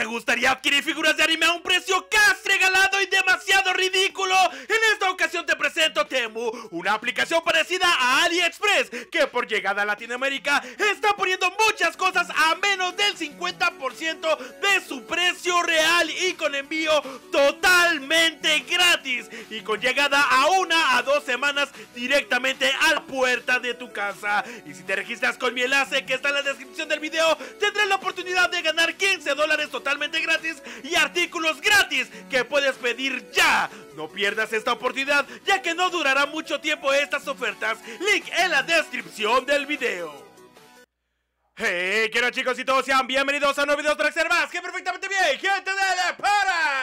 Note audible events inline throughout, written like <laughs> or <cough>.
¿Te gustaría adquirir figuras de anime a un precio casi regalado y demasiado ridículo? En esta ocasión te presento Temu, una aplicación parecida a AliExpress, que por llegada a Latinoamérica está poniendo muchas cosas a menos del 50% de su precio real y con envío totalmente gratis y con llegada a una a dos semanas directamente a la puerta de tu casa. Y si te registras con mi enlace que está en la descripción del video, tendrás la oportunidad de ganar 15 dólares total totalmente gratis y artículos gratis que puedes pedir ya. No pierdas esta oportunidad ya que no durará mucho tiempo estas ofertas. Link en la descripción del video. Hey, ¿qué chicos y todos? Sean bienvenidos a un nuevo video para más que perfectamente bien, gente de la Para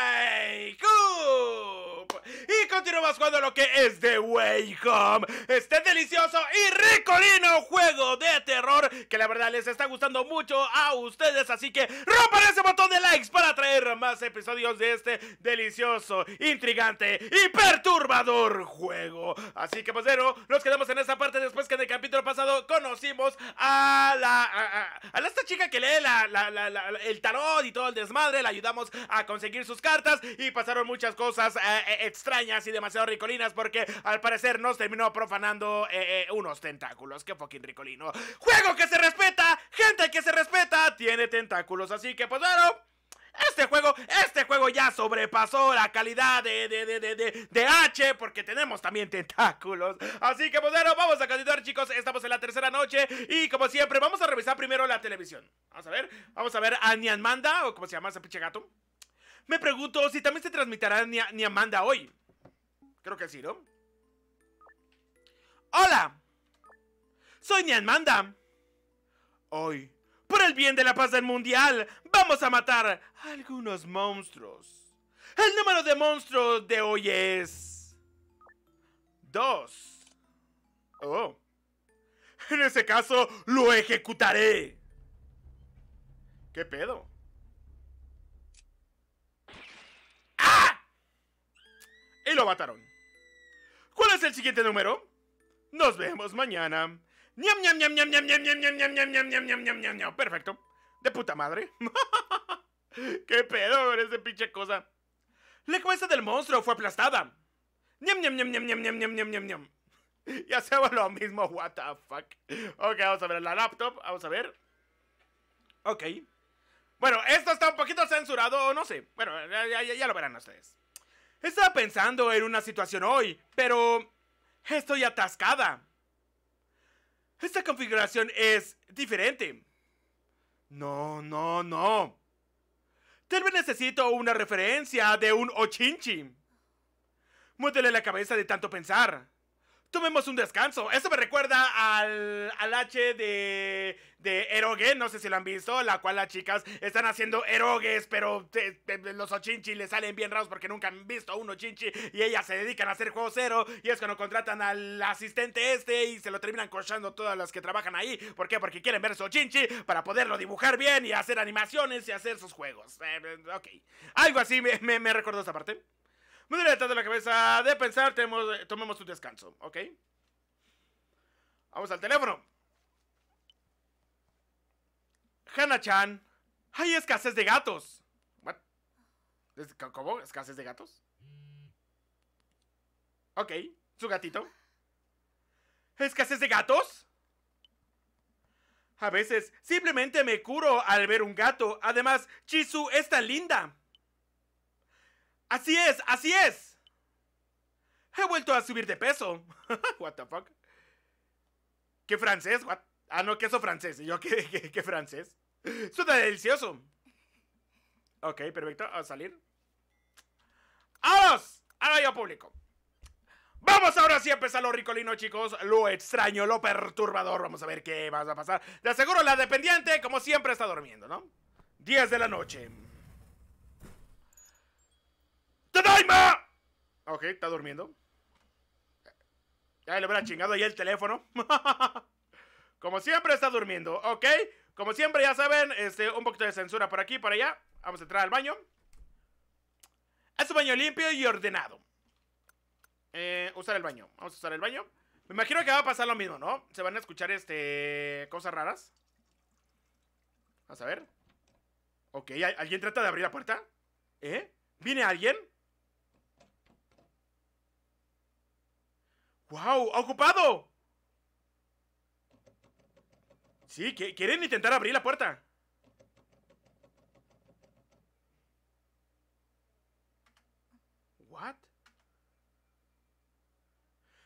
continuamos jugando lo que es The Way Home. Este delicioso y ricolino juego de terror que la verdad les está gustando mucho a ustedes. Así que rompan ese botón de likes para traer más episodios de este delicioso, intrigante y perturbador juego. Así que, pues, bueno, nos quedamos en esta parte después que en el capítulo pasado conocimos a la. a, esta chica que lee la, el tarot y todo el desmadre. La ayudamos a conseguir sus cartas y pasaron muchas cosas eh, eh, extrañas demasiado ricolinas porque al parecer nos terminó profanando eh, eh, unos tentáculos. Qué fucking ricolino. Juego que se respeta, gente que se respeta, tiene tentáculos. Así que pues bueno Este juego, este juego ya sobrepasó la calidad de, de, de, de, de H porque tenemos también tentáculos. Así que, pues bueno, vamos a continuar, chicos. Estamos en la tercera noche y, como siempre, vamos a revisar primero la televisión. Vamos a ver, vamos a ver a Nianmanda o como se llama ese pinche gato. Me pregunto si también se transmitirá Niamanda hoy. Creo que sí, ¿no? ¡Hola! Soy Nianmanda. Hoy, por el bien de la paz del mundial, vamos a matar algunos monstruos. El número de monstruos de hoy es... Dos. Oh. En ese caso, lo ejecutaré. ¿Qué pedo? ¡Ah! Y lo mataron. ¿Cuál es el siguiente número? Nos vemos mañana. Perfecto. De puta madre. Qué pedo con esa pinche cosa. La cabeza del monstruo fue aplastada. ñam Y hacemos lo mismo, what the fuck. Ok, vamos a ver la laptop, vamos a ver. Ok. Bueno, esto está un poquito censurado, no sé. Bueno, ya lo verán ustedes. Estaba pensando en una situación hoy, pero estoy atascada. Esta configuración es diferente. No, no, no. Tal vez necesito una referencia de un ochinchi. Muétele la cabeza de tanto pensar tomemos un descanso. Esto me recuerda al, al H de, de Eroge, no sé si lo han visto, la cual las chicas están haciendo erogues, pero los ochinchi les salen bien raros porque nunca han visto a un ochinchi y ellas se dedican a hacer juego cero y es cuando contratan al asistente este y se lo terminan cochando todas las que trabajan ahí. ¿Por qué? Porque quieren ver su ochinchi para poderlo dibujar bien y hacer animaciones y hacer sus juegos. Eh, ok, algo así me, me, me recordó esa parte. Muy detrás de la cabeza de pensar, tenemos, eh, tomemos un descanso, ¿ok? Vamos al teléfono. Hana-chan, hay escasez de gatos. What? ¿Cómo? ¿Escasez de gatos? Ok, su gatito. ¿Escasez de gatos? A veces simplemente me curo al ver un gato. Además, Chisu es tan linda. Así es, así es. He vuelto a subir de peso. <laughs> what the fuck. ¿Qué francés? What? Ah, no, queso francés. yo qué, qué, francés? Suena delicioso. Ok, perfecto. A salir. ¡Vamos! Ahora yo público. Vamos ahora sí a empezar lo ricolino, chicos. Lo extraño, lo perturbador. Vamos a ver qué va a pasar. De aseguro, la dependiente, como siempre, está durmiendo, ¿no? 10 de la noche. Ok, está durmiendo. Ya le hubiera chingado ahí el teléfono. <laughs> Como siempre está durmiendo, ¿ok? Como siempre, ya saben, este, un poquito de censura por aquí, por allá. Vamos a entrar al baño. Es un baño limpio y ordenado. Eh, usar el baño. Vamos a usar el baño. Me imagino que va a pasar lo mismo, ¿no? Se van a escuchar, este... Cosas raras. Vamos a ver. Ok, ¿alguien trata de abrir la puerta? ¿Eh? ¿Viene alguien? ¡Wow! ocupado! Sí, quieren intentar abrir la puerta. ¿What?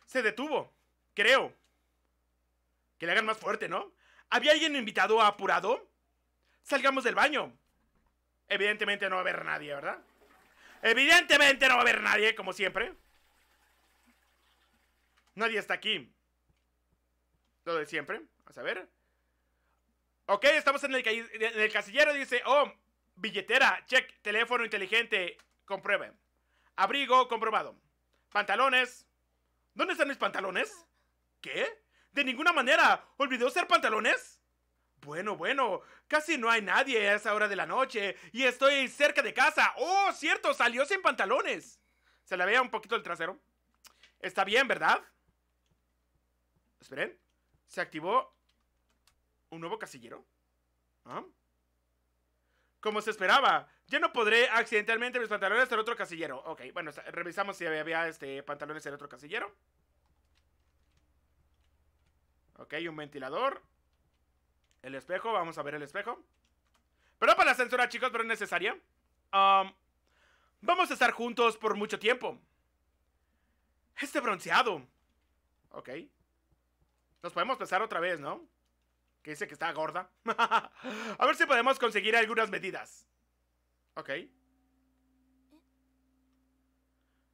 Se detuvo. Creo. Que le hagan más fuerte, ¿no? ¿Había alguien invitado a apurado? Salgamos del baño. Evidentemente no va a haber nadie, ¿verdad? Evidentemente no va a haber nadie, como siempre. Nadie está aquí. Lo de siempre. A saber. Ok, estamos en el, en el casillero. Dice, oh, billetera, check, teléfono inteligente, compruebe. Abrigo, comprobado. Pantalones. ¿Dónde están mis pantalones? ¿Qué? De ninguna manera. ¿Olvidó ser pantalones? Bueno, bueno, casi no hay nadie a esa hora de la noche y estoy cerca de casa. Oh, cierto, salió sin pantalones. Se le veía un poquito el trasero. Está bien, ¿verdad? Esperen. Se activó un nuevo casillero. Ah. Como se esperaba. Ya no podré accidentalmente mis pantalones en otro casillero. Ok, bueno, revisamos si había este, pantalones en otro casillero. Ok, un ventilador. El espejo, vamos a ver el espejo. Pero para la censura, chicos, pero es necesaria. Um, vamos a estar juntos por mucho tiempo. Este bronceado. Ok. Nos podemos pesar otra vez, ¿no? Que dice que está gorda. <laughs> a ver si podemos conseguir algunas medidas. Ok.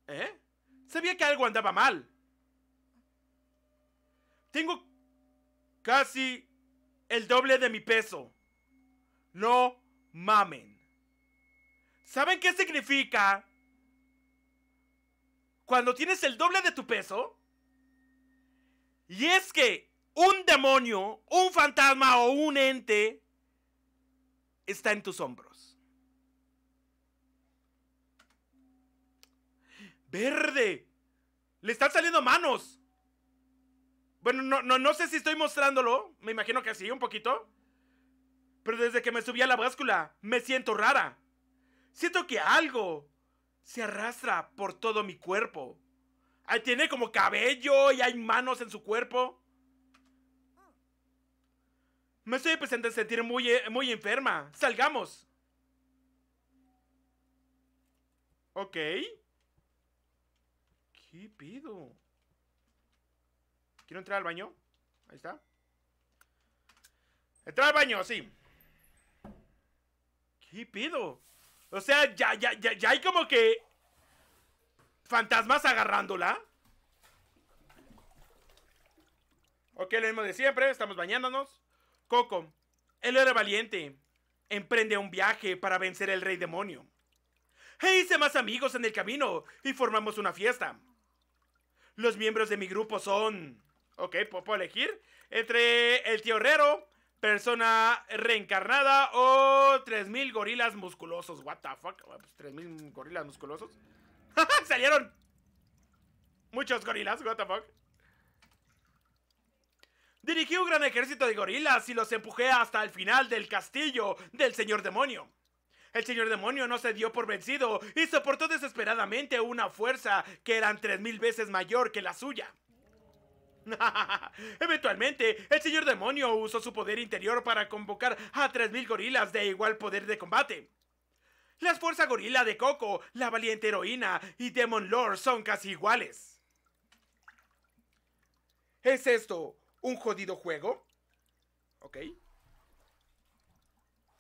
¿Eh? Sabía que algo andaba mal. Tengo casi el doble de mi peso. No mamen. ¿Saben qué significa? Cuando tienes el doble de tu peso, y es que un demonio, un fantasma o un ente está en tus hombros. Verde. Le están saliendo manos. Bueno, no, no, no sé si estoy mostrándolo. Me imagino que sí, un poquito. Pero desde que me subí a la báscula, me siento rara. Siento que algo se arrastra por todo mi cuerpo tiene como cabello y hay manos en su cuerpo. Me estoy empezando a sentir muy, eh, muy enferma. Salgamos. Ok. ¿Qué pido? ¿Quiero entrar al baño? Ahí está. Entrar al baño, sí. ¿Qué pido? O sea, ya, ya, ya, ya hay como que fantasmas agarrándola. Ok, lo mismo de siempre, estamos bañándonos. Coco, El era valiente. Emprende un viaje para vencer al rey demonio. E hice más amigos en el camino y formamos una fiesta. Los miembros de mi grupo son... Ok, puedo elegir entre el tío Herrero, persona reencarnada o 3000 gorilas musculosos. What the fuck? 3000 gorilas musculosos. <laughs> Salieron muchos gorilas, what Dirigí un gran ejército de gorilas y los empujé hasta el final del castillo del señor demonio. El señor demonio no se dio por vencido y soportó desesperadamente una fuerza que eran tres mil veces mayor que la suya. <laughs> Eventualmente, el señor demonio usó su poder interior para convocar a 3.000 gorilas de igual poder de combate. Las fuerzas gorila de Coco, la valiente heroína y Demon Lord son casi iguales. ¿Es esto un jodido juego? Ok.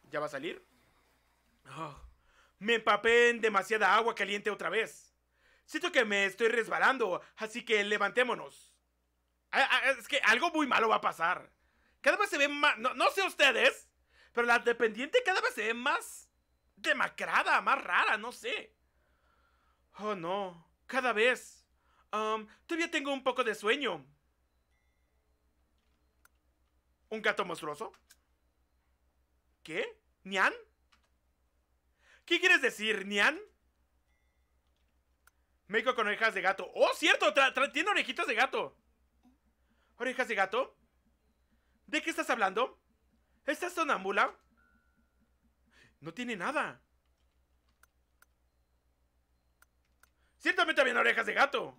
¿Ya va a salir? Oh, me empapé en demasiada agua caliente otra vez. Siento que me estoy resbalando, así que levantémonos. Ah, ah, es que algo muy malo va a pasar. Cada vez se ve más... No, no sé ustedes, pero la dependiente cada vez se ve más demacrada, más rara, no sé. Oh, no. Cada vez. Um, todavía tengo un poco de sueño. ¿Un gato monstruoso? ¿Qué? ¿Nian? ¿Qué quieres decir, Nian? Meco con orejas de gato. ¡Oh, cierto! tiene orejitas de gato. ¿Orejas de gato? ¿De qué estás hablando? ¿Estás sonámbula? No tiene nada. Ciertamente habían orejas de gato.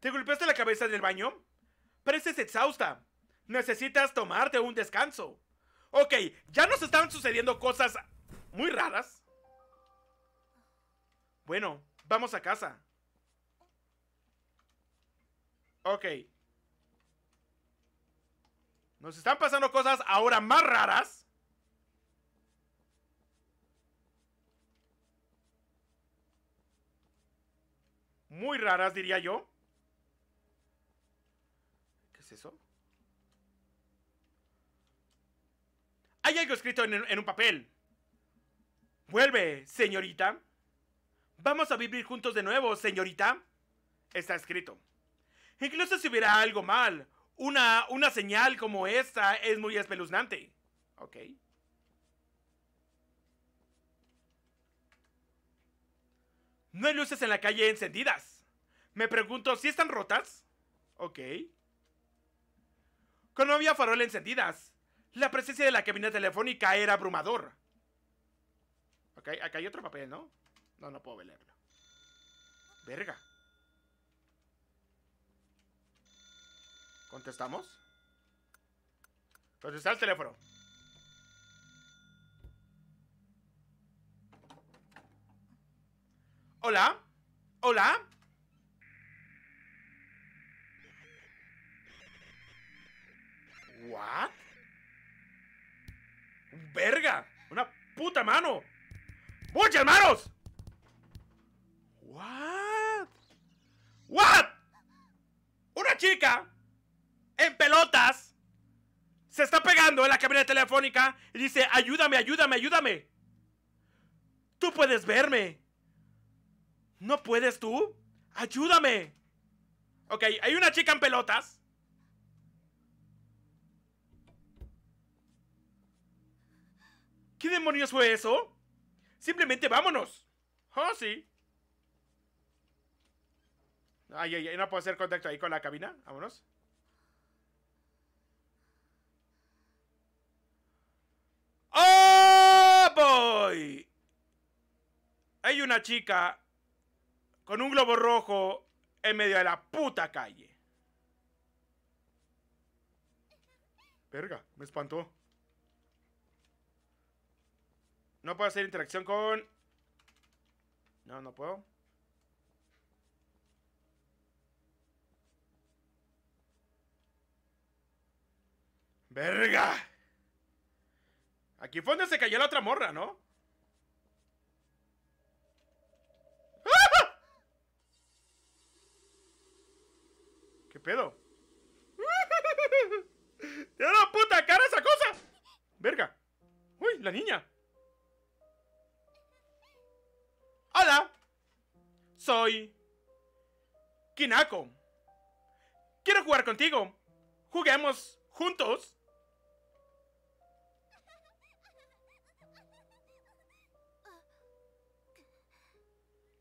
¿Te golpeaste la cabeza en el baño? Pareces exhausta. Necesitas tomarte un descanso. Ok, ya nos están sucediendo cosas muy raras. Bueno, vamos a casa. Ok. Nos están pasando cosas ahora más raras. muy raras, diría yo. ¿Qué es eso? Hay algo escrito en, un papel. Vuelve, señorita. Vamos a vivir juntos de nuevo, señorita. Está escrito. Incluso si hubiera algo mal, una, una señal como esta es muy espeluznante. Ok. No hay luces en la calle encendidas. Me pregunto si están rotas. Ok. Con no había farol encendidas. La presencia de la cabina telefónica era abrumador. Ok, acá hay otro papel, ¿no? No, no puedo leerlo. Verga. ¿Contestamos? está el teléfono. Hola. Hola. What? Verga. Una puta mano. Muchas manos. What? What? Una chica en pelotas se está pegando en la cabina telefónica y dice, ayúdame, ayúdame, ayúdame. Tú puedes verme. ¿No puedes tú? ¡Ayúdame! Ok, hay una chica en pelotas. ¿Qué demonios fue eso? Simplemente vámonos. Oh, sí. Ay, ay, ay, no puedo hacer contacto ahí con la cabina. Vámonos. ¡Oh, boy! Hay una chica con un globo rojo en medio de la puta calle. Verga, me espantó. No puedo hacer interacción con... No, no puedo. ¡Verga! Aquí fue donde se cayó la otra morra, ¿no? ¿Qué pedo? <laughs> ¡Te da puta cara esa cosa! ¡Verga! ¡Uy, la niña! ¡Hola! Soy... Kinako Quiero jugar contigo Juguemos juntos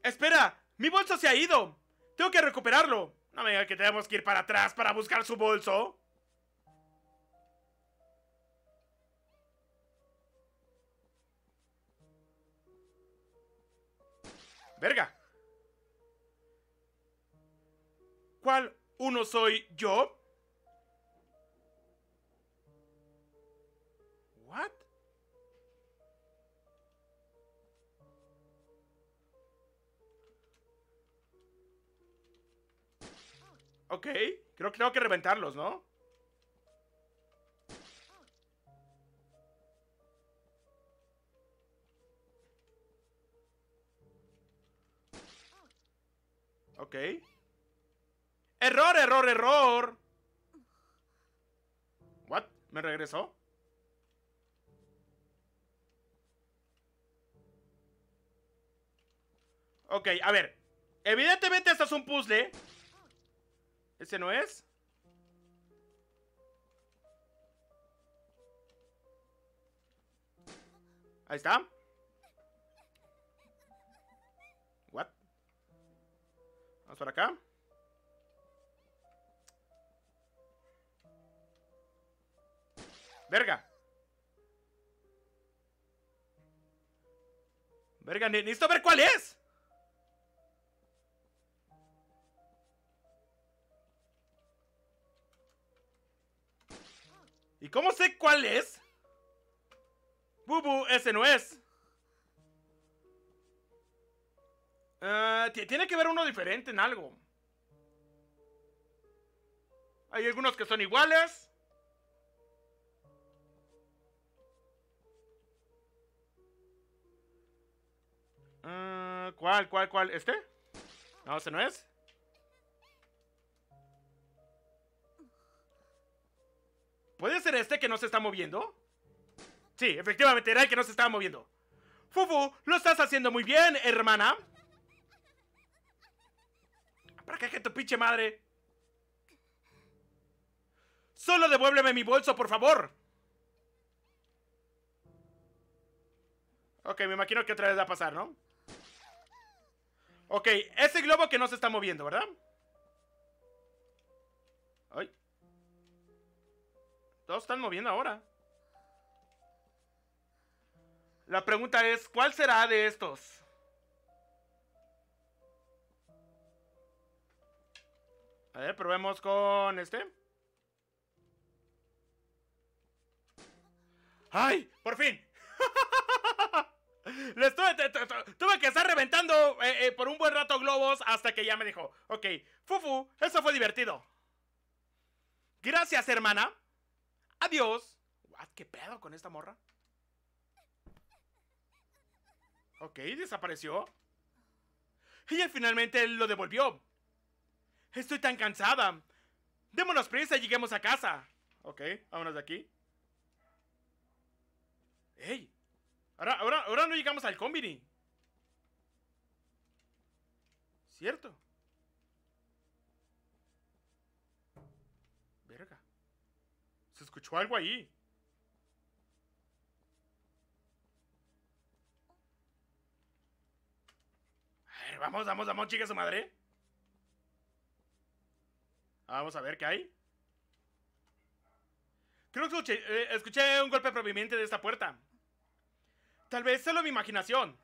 Espera, mi bolso se ha ido Tengo que recuperarlo no me que tenemos que ir para atrás para buscar su bolso. Verga. ¿Cuál uno soy yo? Ok, creo que tengo que reventarlos, ¿no? Ok. ¡Error, error, error! ¿What? ¿Me regresó? Ok, a ver. Evidentemente esto es un puzzle ¿Ese no es? Ahí está. What? Vamos por acá. Verga. Verga, necesito ver cuál es. ¿Y cómo sé cuál es? Bubu, ese no es. Eh, tiene que haber uno diferente en algo. Hay algunos que son iguales. Eh, cuál, cuál? ¿Este? No, ese no es. ¿Puede ser este que no se está moviendo? Sí, efectivamente, era el que no se estaba moviendo. Fufu, lo estás haciendo muy bien, hermana. ¿Para qué que tu pinche madre? Solo devuélveme mi bolso, por favor. Ok, me imagino que otra vez va a pasar, ¿no? Ok, ese globo que no se está moviendo, ¿verdad? están moviendo ahora. La pregunta es, ¿cuál será de estos? A ver, probemos con este. ¡Ay! ¡Por fin! <laughs> Les tuve, que estar reventando eh, eh, por un buen rato globos hasta que ya me dijo, ok, Fufu, eso fue divertido. Gracias, hermana. Adiós. Ah, ¿Qué pedo con esta morra? Ok, desapareció. Ella finalmente lo devolvió. Estoy tan cansada. Démonos prisa y lleguemos a casa. Ok, vámonos de aquí. ¡Ey! Ahora, ahora, ahora no llegamos al combini. ¿Cierto? Se escuchó algo ahí. A ver, vamos, vamos, vamos, chica su madre. Ah, vamos a ver qué hay. Creo que eh, escuché, un golpe proveniente de esta puerta. Tal vez solo mi imaginación.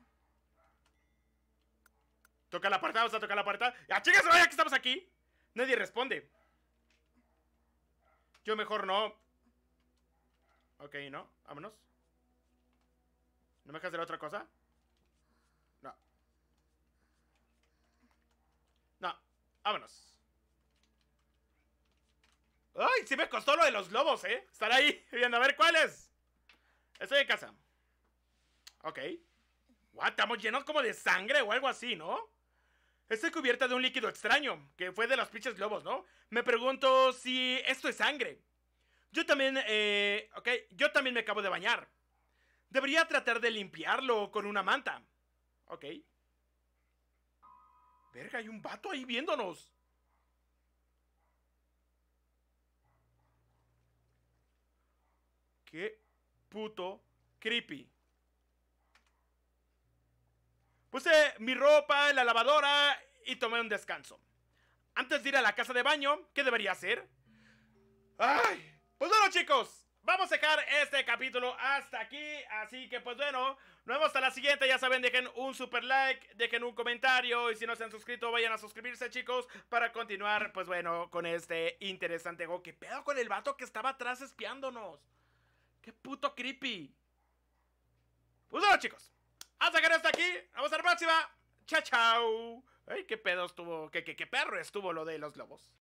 Toca la puerta, vamos a tocar la puerta. ¡Ah, chicas, vaya que estamos aquí! Nadie responde. Yo mejor no. Ok, no, vámonos. ¿No me dejas hacer otra cosa? No. No, vámonos. ¡Ay! Sí me costó lo de los globos, ¿eh? Estar ahí <laughs> viendo a ver cuáles. Estoy en casa. Ok. Guau, Estamos llenos como de sangre o algo así, ¿no? Estoy cubierta de un líquido extraño, que fue de los pinches globos, ¿no? Me pregunto si esto es sangre. Yo también, eh, ok, yo también me acabo de bañar. Debería tratar de limpiarlo con una manta. Ok. Verga, hay un vato ahí viéndonos. Qué puto creepy. Puse mi ropa en la lavadora y tomé un descanso. Antes de ir a la casa de baño, ¿qué debería hacer? ¡Ay! Pues bueno, chicos, vamos a dejar este capítulo hasta aquí. Así que, pues bueno, nos vemos hasta la siguiente. Ya saben, dejen un super like, dejen un comentario. Y si no se han suscrito, vayan a suscribirse, chicos, para continuar, pues bueno, con este interesante juego. ¿Qué pedo con el vato que estaba atrás espiándonos? ¡Qué puto creepy! Pues bueno, chicos, hasta que hasta aquí. Vamos a la próxima. Chao, chao. Ay, qué pedo estuvo, qué, qué, qué perro estuvo lo de los lobos.